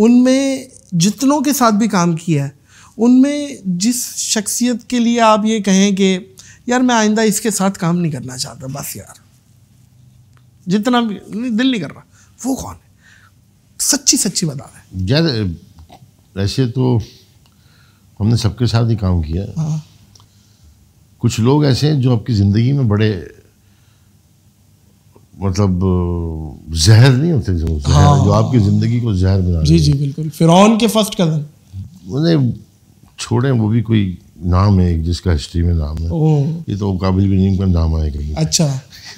उनमें जितनों के साथ भी काम किया है उनमें जिस शख्सियत के लिए आप ये कहें कि यार मैं आइंदा इसके साथ काम नहीं करना चाहता बस यार जितना भी दिल नहीं कर रहा वो कौन है सच्ची सच्ची बता रहे यार वैसे तो हमने सबके साथ ही काम किया हाँ। कुछ लोग ऐसे हैं जो आपकी ज़िंदगी में बड़े मतलब जहर नहीं होते जो जहर हाँ। जो आपकी ज़िंदगी को जहर बना जी जी बिल्कुल फिर के फर्स्ट कदम उन्हें छोड़े वो भी कोई नाम है जिसका हिस्ट्री में नाम है ये तो काबिल भी नहीं नाम आए कहीं अच्छा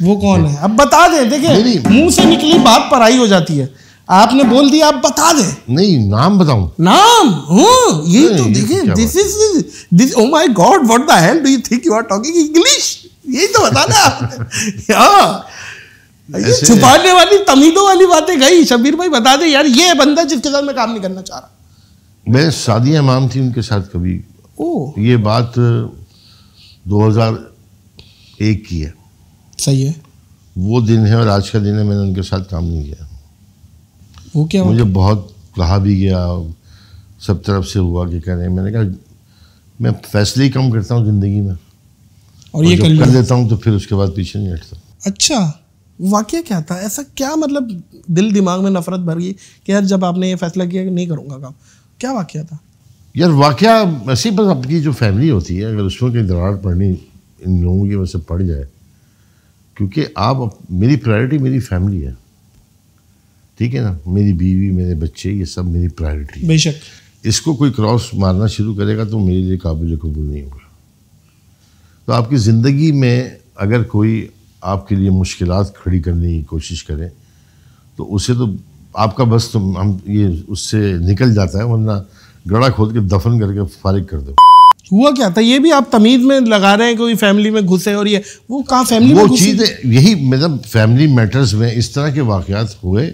वो कौन है अब बता दे देखे मुंह से निकली बात पराई हो जाती है आपने बोल दिया आप बता दे नहीं नाम बताऊं नाम हो तो ये तो देखिए this is this oh my god what the hell do you think you are talking English यही तो बताना आप हाँ। छुपाने वाली तमीदों वाली बातें गई शबीर भाई बता दे यार ये बंदा जिसके साथ मैं काम नहीं करना चाह रहा मैं सादिया इमाम थी उनके साथ कभी ओ ये बात 2001 की है सही है वो दिन है और आज का दिन है मैंने उनके साथ काम नहीं किया वो क्या मुझे वो? बहुत कहा भी गया सब तरफ से हुआ कि कह रहे हैं मैंने कहा मैं फैसले ही कम करता हूँ ज़िंदगी में और, और ये कर, कर हूँ तो फिर उसके बाद पीछे नहीं हटता अच्छा वाक्य क्या था ऐसा क्या मतलब दिल दिमाग में नफरत भर गई कि यार जब आपने ये फैसला किया कि नहीं करूँगा काम क्या वाक्य था यार वाक्य ऐसी बस आपकी जो फैमिली होती है अगर उसमें कहीं दरार पड़नी इन लोगों की वजह से पड़ जाए क्योंकि आप मेरी प्रायोरिटी मेरी फैमिली है ठीक है ना मेरी बीवी मेरे बच्चे ये सब मेरी प्रायोरिटी है बेशक इसको कोई क्रॉस मारना शुरू करेगा तो मेरे लिए काबिल कबूल नहीं होगा तो आपकी ज़िंदगी में अगर कोई आपके लिए मुश्किल खड़ी करने की कोशिश करें तो उसे तो आपका बस तो हम ये उससे निकल जाता है वरना गड़ा खोद के दफन करके फारिग कर दो हुआ क्या था ये भी आप तमीज में लगा रहे हैं कोई फैमिली में घुसे और ये वो कहाँ फैमिली वो में चीज़ यही मतलब फैमिली मैटर्स में इस तरह के वाक़ात हुए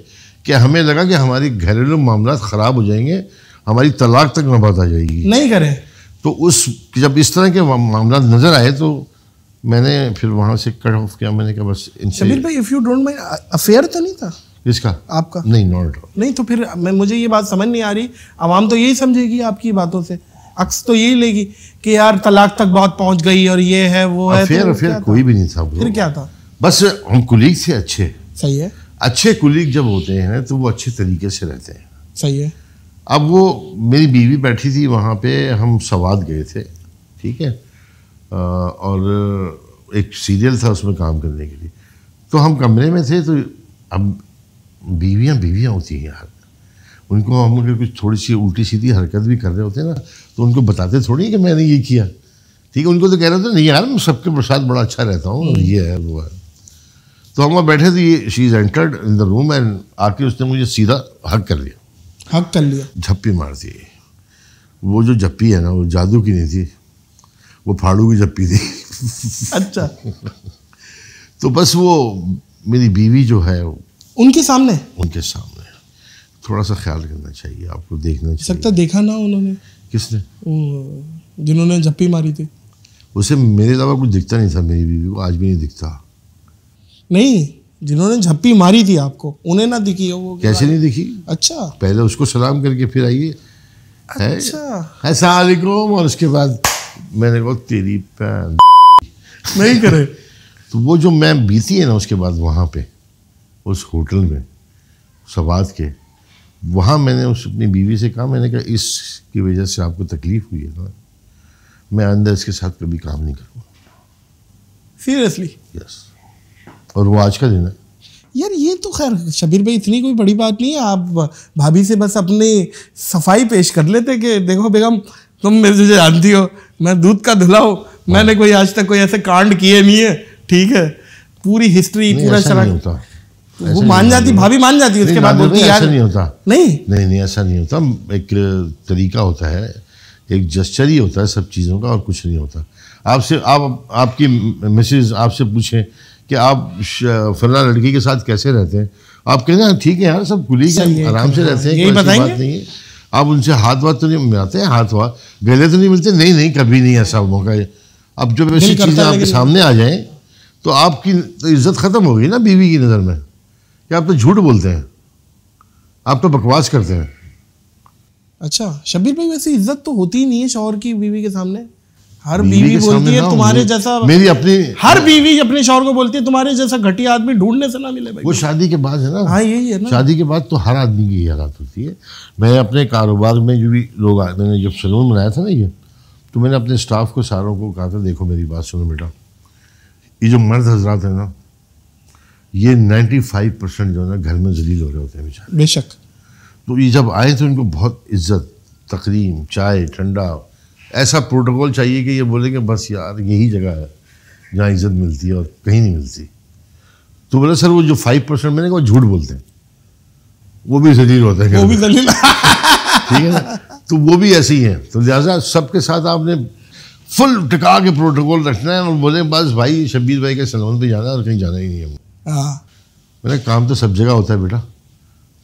कि हमें लगा कि हमारी घरेलू मामला ख़राब हो जाएंगे हमारी तलाक तक नौबत आ जाएगी नहीं करें तो उस जब इस तरह के मामला नज़र आए तो मैंने फिर वहाँ से कट ऑफ किया मैंने कहा बस शबीर भाई if you don't mind affair तो नहीं था इसका आपका नहीं नॉट नहीं तो फिर मैं मुझे ये बात समझ नहीं आ रही आवाम तो यही समझेगी आपकी बातों से अक्स तो यही लेगी कि यार तलाक तक बहुत पहुंच गई और ये है वो है फिर तो फिर कोई भी नहीं था फिर क्या था बस हम कुलीग से अच्छे सही है अच्छे कुलीग जब होते हैं तो वो अच्छे तरीके से रहते हैं सही है अब वो मेरी बीवी बैठी थी वहाँ पे हम सवाद गए थे ठीक है और एक सीरियल था उसमें काम करने के लिए तो हम कमरे में थे तो अब बीवियाँ बीवियाँ होती हैं यार उनको हम अगर कुछ थोड़ी सी उल्टी सीधी हरकत भी कर रहे होते हैं ना तो उनको बताते थोड़ी कि मैंने ये किया ठीक है उनको तो कह रहे थे नहीं यार मैं सबके प्रसाद बड़ा अच्छा रहता हूँ हम्म। ये है वो है तो हम वहाँ बैठे थे ये she is entered in the room and आके उसने मुझे सीधा हक कर लिया हक कर लिया झप्पी मार दी वो जो झप्पी है ना वो जादू की नहीं थी वो फाड़ू की जप्पी थी अच्छा तो बस वो मेरी बीवी जो है उनके सामने उनके सामने थोड़ा सा ख्याल करना चाहिए आपको देखना चाहिए सकता देखा ना उन्होंने किसने जिन्होंने झप्पी मारी थी उसे मेरे अलावा कुछ दिखता नहीं था मेरी बीवी को आज भी नहीं दिखता नहीं जिन्होंने झप्पी मारी थी आपको उन्हें ना दिखी हो वो कैसे नहीं दिखी अच्छा पहले उसको सलाम करके फिर आइए अच्छा और उसके बाद मैंने कहा तेरी भैन नहीं करे तो वो जो मैं बीती है ना उसके बाद वहाँ पे उस होटल में सवाद के वहाँ मैंने उस अपनी बीवी से कहा मैंने कहा इसकी वजह से आपको तकलीफ़ हुई है ना मैं अंदर इसके साथ कभी काम नहीं करूँगा सीरियसली यस और वो आज का दिन है यार ये तो खैर शबीर भाई इतनी कोई बड़ी बात नहीं है आप भाभी से बस अपनी सफाई पेश कर लेते कि देखो बेगम तुम मेरे से जानती हो मैं दूध का धुला हूँ मैंने हाँ। कोई आज तक कोई ऐसे कांड किए नहीं है ठीक है पूरी हिस्ट्री पूरा चला होता वो मान जाती भाभी मान जाती उसके बाद बोलती ऐसा नहीं होता नहीं नहीं नहीं ऐसा नहीं होता एक तरीका होता है एक जस्चर ही होता है सब चीज़ों का और कुछ नहीं होता आपसे आप आपकी मिसेज आपसे पूछें कि आप फला लड़की के साथ कैसे रहते हैं आप कहते हैं हाँ, ठीक है यार सब खुली आराम से हाँ, रहते हैं कोई बात नहीं है आप उनसे हाथ बात तो नहीं मिलाते हाथ वाथ गले तो नहीं मिलते नहीं नहीं कभी नहीं ऐसा मौका अब जब ऐसी चीज़ें आपके सामने आ जाएं तो आपकी तो इज्जत ख़त्म हो गई ना बीवी की नज़र में कि आप तो झूठ बोलते हैं आप तो बकवास करते हैं अच्छा शबीर भाई वैसे इज्जत तो होती ही नहीं है शोहर की बीवी के सामने हर बीवी, बोलती है तुम्हारे जैसा मेरी अपनी हर हाँ। बीवी अपने शौहर को बोलती है तुम्हारे जैसा घटिया आदमी ढूंढने से ना मिले भाई वो शादी के बाद है ना हाँ यही है ना शादी के बाद तो हर आदमी की हालत होती है मैं अपने कारोबार में जो भी लोग मैंने जब सलून बनाया था ना ये तो मैंने अपने स्टाफ को सारों को कहा था देखो मेरी बात सुनो बेटा ये जो मर्द हजरात है ना ये फाइव परसेंट जो है ना घर में जलील हो रहे होते हैं बेचारे बेशक तो ये जब आए थे तो इनको बहुत इज्जत तकरीम चाय ठंडा ऐसा प्रोटोकॉल चाहिए कि ये बोलेंगे बस यार यही जगह है जहाँ इज्जत मिलती है और कहीं नहीं मिलती तो बोले सर वो जो फाइव परसेंट मैंने कहा झूठ बोलते हैं वो भी जलील होते हैं वो भी जलील ठीक है ना तो वो भी ऐसे ही हैं तो लिहाजा सबके साथ आपने फुल टिका के प्रोटोकॉल रखना है और बोले बस भाई शब्बीर भाई के सलमान पे जाना है और कहीं जाना ही नहीं है मैंने हाँ। काम तो सब जगह होता है बेटा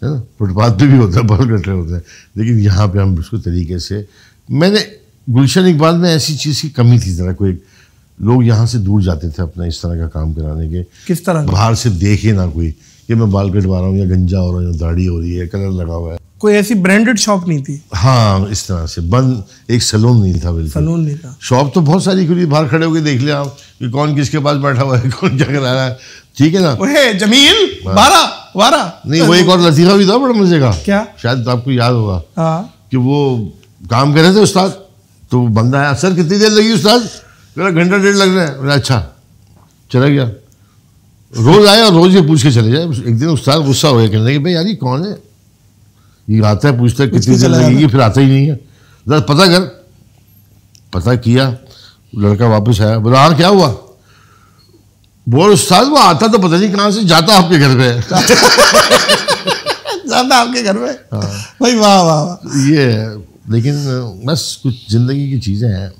है ना फुटपाथ पे भी होता है बहुत कट होते हैं लेकिन यहाँ पे हम उसको तरीके से मैंने गुलशन इकबाल में ऐसी चीज़ की कमी थी ज़रा कोई लोग यहाँ से दूर जाते थे अपना इस तरह का काम कराने के किस तरह बाहर से देखे ना कोई कि मैं बाल कटवा रहा हूँ या गंजा हो रहा हूँ दाढ़ी हो रही है कलर लगा हुआ है कोई ऐसी ब्रांडेड शॉप नहीं थी हाँ इस तरह से बंद एक सलून नहीं था बिल्कुल सलून नहीं था शॉप तो बहुत सारी खुली बाहर खड़े होकर देख लिया आप कि कौन किसके पास बैठा हुआ है कौन क्या करा रहा है ठीक है ना ओहे जमीन बारा हाँ। बारा नहीं वो एक और लतीफा भी था बड़ा मजे का क्या शायद आपको याद होगा हाँ। कि वो काम कर रहे थे उस्ताद तो बंदा आया सर कितनी देर लगी उस्ताद मेरा घंटा डेढ़ लग रहा है अच्छा चला गया रोज आया और रोज ये पूछ के चले जाए एक दिन उस्ताद गुस्सा हो गया कहने कि भाई यार ये कौन है ये आता है पूछता है कितनी देर लगेगी फिर आता ही नहीं है जरा पता कर पता किया लड़का वापस आया बोला हाँ क्या हुआ बोल उस्ताद वो आता तो पता नहीं कहाँ से जाता आपके घर पे जाता आपके घर पे हाँ। भाई वाह वाह ये लेकिन बस कुछ ज़िंदगी की चीज़ें हैं